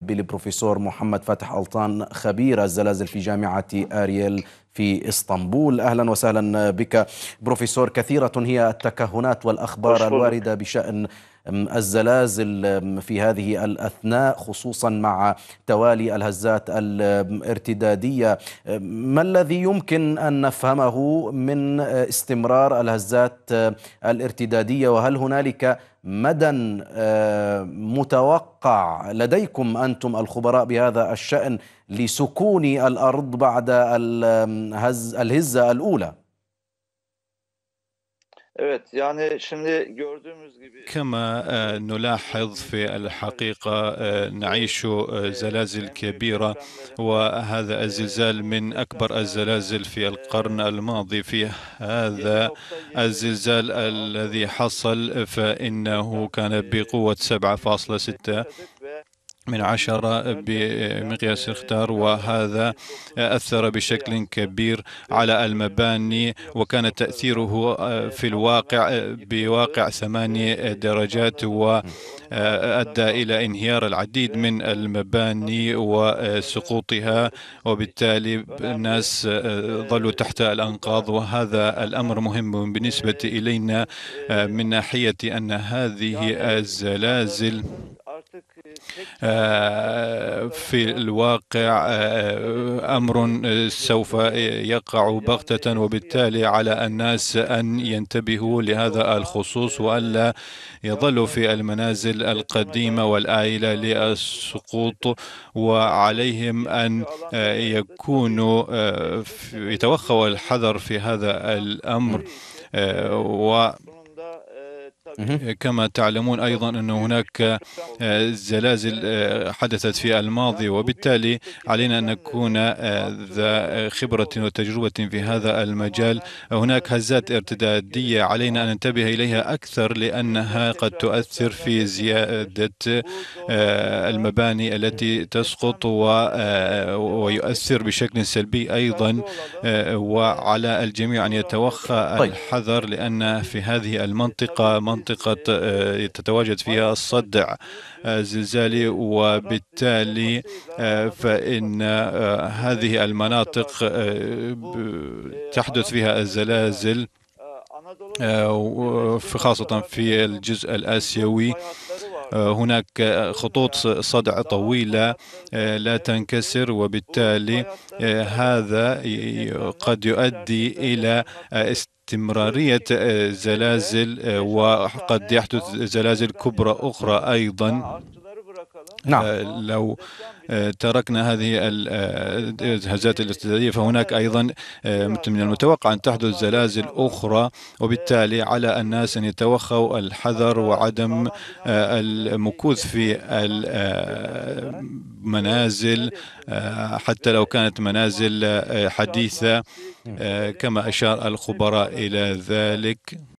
بالبروفيسور محمد فتح ألطان خبير الزلازل في جامعة أريل في اسطنبول أهلا وسهلا بك بروفيسور كثيرة هي التكهنات والأخبار الواردة بشأن الزلازل في هذه الأثناء خصوصا مع توالي الهزات الارتدادية ما الذي يمكن أن نفهمه من استمرار الهزات الارتدادية وهل هنالك مدى متوقع لديكم أنتم الخبراء بهذا الشأن لسكون الأرض بعد الهزة الأولى؟ كما آه، نلاحظ في الحقيقة آه، نعيش آه، e, زلازل كبيرة وهذا e, الزلزال من أكبر الزلازل في e, القرن الماضي في هذا الزلزال الذي حصل فإنه كان بقوة 7.6 من عشرة بمقياس الاختار وهذا أثر بشكل كبير على المباني وكان تأثيره آه، في الواقع آه، بواقع ثماني درجات وأدى إلى انهيار العديد من المباني وسقوطها وبالتالي الناس آه، ظلوا تحت الأنقاض وهذا الأمر مهم بالنسبة إلينا من ناحية أن هذه الزلازل آه، في الواقع آه، أمر آه، سوف يقع بغتة وبالتالي على الناس أن ينتبهوا لهذا الخصوص وألا يظلوا في المنازل القديمة والآيلة للسقوط وعليهم أن يكونوا يتوخوا الحذر في هذا الأمر و كما تعلمون أيضا أن هناك آه، زلازل آه، حدثت في الماضي وبالتالي علينا أن نكون آه، ذا خبرة وتجربة في هذا المجال هناك هزات ارتدادية علينا أن ننتبه إليها أكثر لأنها قد تؤثر في زيادة المباني التي تسقط ويؤثر بشكل سلبي أيضا وعلى الجميع أن يتوخى طيب. الحذر لأن في هذه المنطقة منطقة منطقة آه، تتواجد فيها الصدع الزلزالي آه، وبالتالي آه، فإن هذه المناطق تحدث فيها الزلازل خاصة في الجزء الآسيوي هناك خطوط صدع طويلة لا تنكسر وبالتالي هذا قد يؤدي إلى استمرارية آه، زلازل آه، وقد يحدث زلازل كبرى أخرى أيضا نعم آه، لو آه، تركنا هذه الهزات آه، الاستدادية فهناك أيضا آه، من المتوقع أن تحدث زلازل أخرى وبالتالي على الناس أن يتوخوا الحذر وعدم المكوث في المنازل حتى لو كانت منازل حديثة كما أشار الخبراء إلى ذلك